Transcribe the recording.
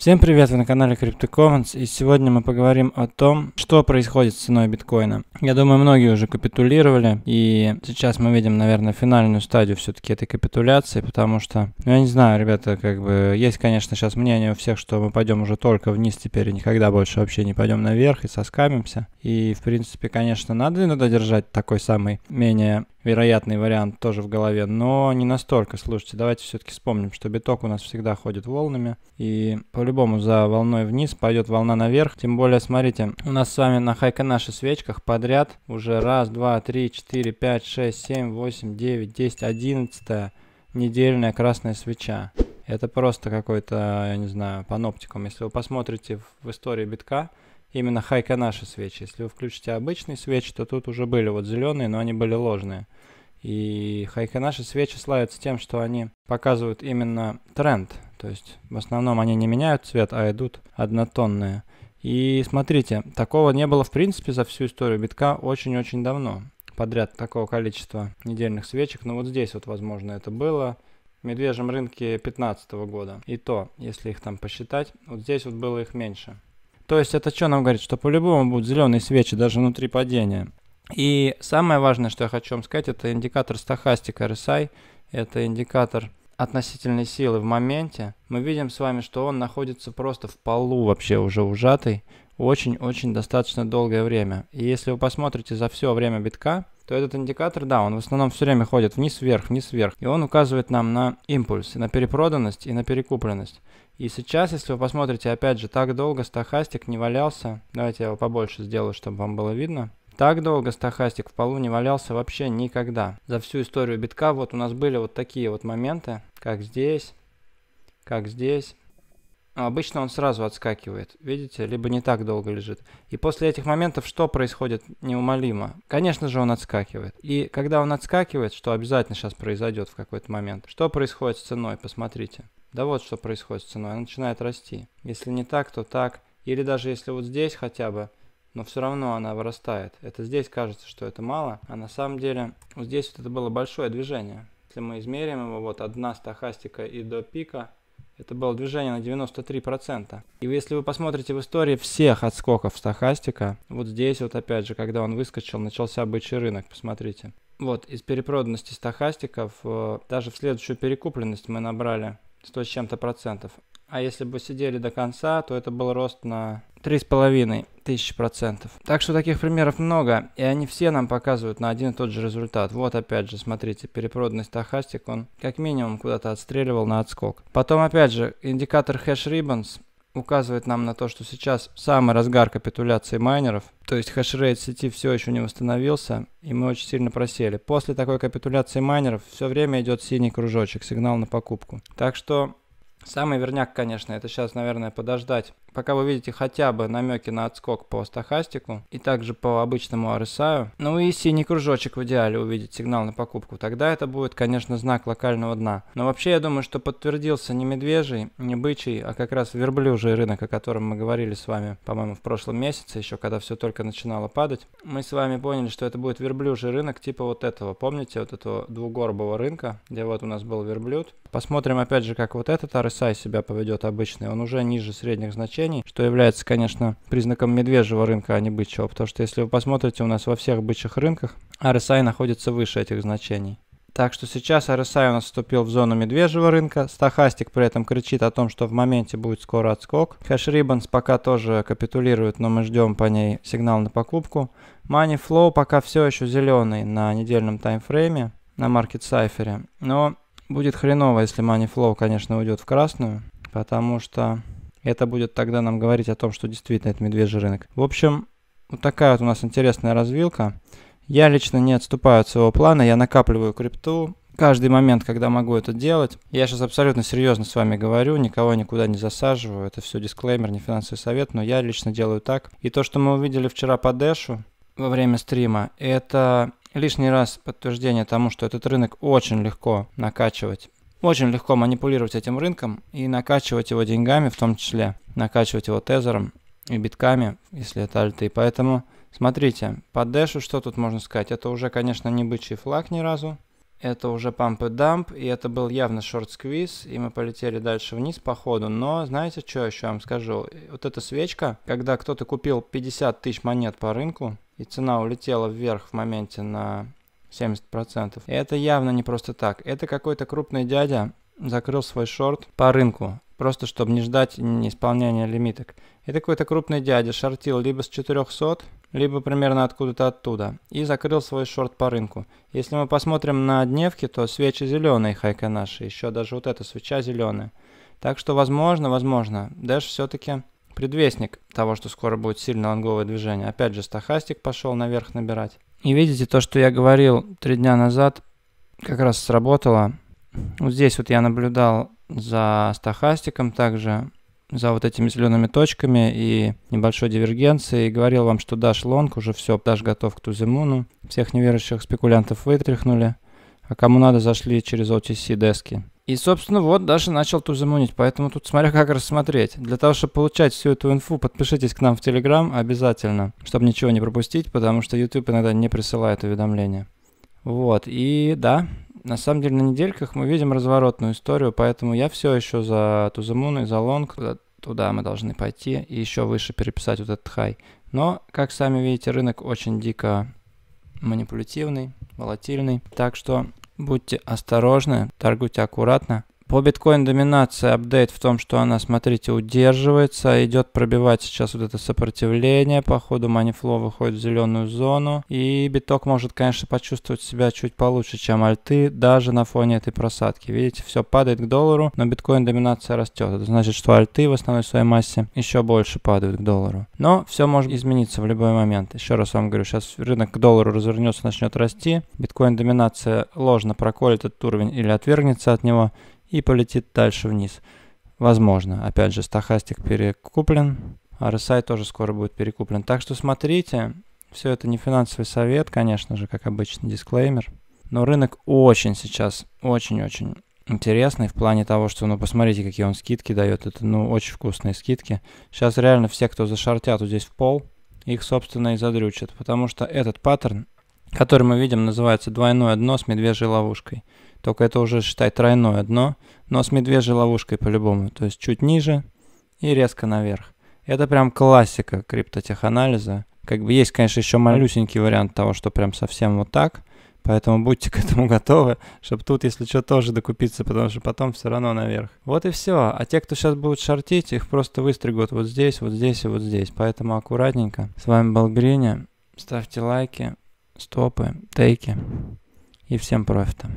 Всем привет, вы на канале CryptoCommons, и сегодня мы поговорим о том, что происходит с ценой биткоина. Я думаю, многие уже капитулировали, и сейчас мы видим, наверное, финальную стадию все-таки этой капитуляции, потому что, ну, я не знаю, ребята, как бы, есть, конечно, сейчас мнение у всех, что мы пойдем уже только вниз теперь, и никогда больше вообще не пойдем наверх и соскамимся. И, в принципе, конечно, надо иногда держать такой самый менее вероятный вариант тоже в голове, но не настолько. Слушайте, давайте все-таки вспомним, что биток у нас всегда ходит волнами, и по-любому за волной вниз пойдет волна наверх. Тем более, смотрите, у нас с вами на хайка наши свечках подряд уже раз, два, три, четыре, пять, шесть, семь, восемь, девять, десять, одиннадцатая недельная красная свеча. Это просто какой-то, я не знаю, паноптиком. Если вы посмотрите в истории битка, именно хайка наши свечи. Если вы включите обычные свечи, то тут уже были вот зеленые, но они были ложные. И хайка наши свечи славятся тем, что они показывают именно тренд. То есть в основном они не меняют цвет, а идут однотонные. И смотрите, такого не было в принципе за всю историю битка очень-очень давно. Подряд такого количества недельных свечек. Но вот здесь вот, возможно, это было. В медвежьем рынке 2015 года. И то, если их там посчитать, вот здесь вот было их меньше. То есть это что нам говорит? Что по-любому будут зеленые свечи даже внутри падения. И самое важное, что я хочу вам сказать, это индикатор стахастика RSI. Это индикатор относительной силы в моменте. Мы видим с вами, что он находится просто в полу вообще уже ужатый. Очень-очень достаточно долгое время. И если вы посмотрите за все время битка, то этот индикатор, да, он в основном все время ходит вниз-вверх, вниз-вверх. И он указывает нам на импульс, на перепроданность и на перекупленность. И сейчас, если вы посмотрите, опять же, так долго стахастик не валялся. Давайте я его побольше сделаю, чтобы вам было видно. Так долго стахастик в полу не валялся вообще никогда. За всю историю битка вот у нас были вот такие вот моменты, как здесь, как здесь. А обычно он сразу отскакивает, видите, либо не так долго лежит. И после этих моментов что происходит неумолимо? Конечно же, он отскакивает. И когда он отскакивает, что обязательно сейчас произойдет в какой-то момент, что происходит с ценой, посмотрите. Да вот что происходит с ценой, она начинает расти. Если не так, то так. Или даже если вот здесь хотя бы, но все равно она вырастает. Это здесь кажется, что это мало, а на самом деле вот здесь вот это было большое движение. Если мы измерим его, вот одна стахастика и до пика, это было движение на 93%. И если вы посмотрите в истории всех отскоков стахастика, вот здесь вот опять же, когда он выскочил, начался бычий рынок, посмотрите. Вот, из перепроданности стахастиков, э, даже в следующую перекупленность мы набрали 100 с чем-то процентов. А если бы сидели до конца, то это был рост на 3,5 тысячи процентов. Так что таких примеров много, и они все нам показывают на один и тот же результат. Вот опять же, смотрите, перепроданный стахастик, он как минимум куда-то отстреливал на отскок. Потом опять же, индикатор hash ribbons указывает нам на то, что сейчас самый разгар капитуляции майнеров – то есть хешрейт сети все еще не восстановился, и мы очень сильно просели. После такой капитуляции майнеров все время идет синий кружочек, сигнал на покупку. Так что Самый верняк, конечно, это сейчас, наверное, подождать пока вы видите хотя бы намеки на отскок по стохастику и также по обычному RSI. Ну и синий кружочек в идеале увидеть сигнал на покупку. Тогда это будет, конечно, знак локального дна. Но вообще я думаю, что подтвердился не медвежий, не бычий, а как раз верблюжий рынок, о котором мы говорили с вами, по-моему, в прошлом месяце, еще когда все только начинало падать. Мы с вами поняли, что это будет верблюжий рынок типа вот этого. Помните вот этого двугорбого рынка, где вот у нас был верблюд? Посмотрим опять же, как вот этот RSI себя поведет обычный. Он уже ниже средних значений сокращений, что является, конечно, признаком медвежьего рынка, а не бычьего, потому что если вы посмотрите, у нас во всех бычьих рынках RSI находится выше этих значений. Так что сейчас RSI у нас вступил в зону медвежьего рынка. Стахастик при этом кричит о том, что в моменте будет скоро отскок. Хэш Ribbons пока тоже капитулирует, но мы ждем по ней сигнал на покупку. Money Flow пока все еще зеленый на недельном таймфрейме, на Market сайфере. Но будет хреново, если Money Flow, конечно, уйдет в красную, потому что это будет тогда нам говорить о том, что действительно это медвежий рынок. В общем, вот такая вот у нас интересная развилка. Я лично не отступаю от своего плана, я накапливаю крипту, каждый момент, когда могу это делать. Я сейчас абсолютно серьезно с вами говорю, никого никуда не засаживаю, это все дисклеймер, не финансовый совет, но я лично делаю так. И то, что мы увидели вчера по Дэшу во время стрима, это лишний раз подтверждение тому, что этот рынок очень легко накачивать очень легко манипулировать этим рынком и накачивать его деньгами, в том числе накачивать его тезером и битками, если это альты. поэтому смотрите, по дэшу что тут можно сказать? Это уже, конечно, не бычий флаг ни разу. Это уже памп и дамп, и это был явно шорт-сквиз, и мы полетели дальше вниз по ходу. Но знаете, что еще вам скажу? Вот эта свечка, когда кто-то купил 50 тысяч монет по рынку, и цена улетела вверх в моменте на 70%. Это явно не просто так. Это какой-то крупный дядя закрыл свой шорт по рынку, просто чтобы не ждать исполнения лимиток. И какой-то крупный дядя шортил либо с 400, либо примерно откуда-то оттуда, и закрыл свой шорт по рынку. Если мы посмотрим на дневки, то свечи зеленые хайка наши, еще даже вот эта свеча зеленая. Так что, возможно, возможно, Dash все-таки предвестник того, что скоро будет сильно лонговое движение. Опять же, стахастик пошел наверх набирать. И видите, то, что я говорил три дня назад, как раз сработало. Вот здесь вот я наблюдал за стахастиком также, за вот этими зелеными точками и небольшой дивергенцией. И говорил вам, что Dash лонг уже все, Dash готов к туземуну. Всех неверующих спекулянтов вытряхнули. А кому надо, зашли через OTC-дески. И, собственно, вот Даша начал тузамунить, поэтому тут смотря как рассмотреть. Для того, чтобы получать всю эту инфу, подпишитесь к нам в Телеграм обязательно, чтобы ничего не пропустить, потому что YouTube иногда не присылает уведомления. Вот, и да, на самом деле на недельках мы видим разворотную историю, поэтому я все еще за тузамун и за лонг, туда мы должны пойти и еще выше переписать вот этот хай. Но, как сами видите, рынок очень дико манипулятивный, волатильный, так что Будьте осторожны, торгуйте аккуратно по биткоин доминации апдейт в том, что она, смотрите, удерживается, идет пробивать сейчас вот это сопротивление, по ходу манифло выходит в зеленую зону, и биток может, конечно, почувствовать себя чуть получше, чем альты, даже на фоне этой просадки. Видите, все падает к доллару, но биткоин доминация растет. Это значит, что альты в основной своей массе еще больше падают к доллару. Но все может измениться в любой момент. Еще раз вам говорю, сейчас рынок к доллару развернется, начнет расти, биткоин доминация ложно проколет этот уровень или отвергнется от него, и полетит дальше вниз. Возможно. Опять же, стахастик перекуплен, RSI тоже скоро будет перекуплен. Так что смотрите, все это не финансовый совет, конечно же, как обычно, дисклеймер. Но рынок очень сейчас, очень-очень интересный в плане того, что, ну, посмотрите, какие он скидки дает. Это, ну, очень вкусные скидки. Сейчас реально все, кто зашортят вот здесь в пол, их, собственно, и задрючат. Потому что этот паттерн, который мы видим, называется двойное дно с медвежьей ловушкой. Только это уже, считай, тройное дно, но с медвежьей ловушкой по-любому. То есть чуть ниже и резко наверх. Это прям классика криптотеханализа. Как бы есть, конечно, еще малюсенький вариант того, что прям совсем вот так. Поэтому будьте к этому готовы, чтобы тут, если что, тоже докупиться, потому что потом все равно наверх. Вот и все. А те, кто сейчас будут шортить, их просто выстригут вот здесь, вот здесь и вот здесь. Поэтому аккуратненько. С вами был Гриня. Ставьте лайки, стопы, тейки. И всем профита.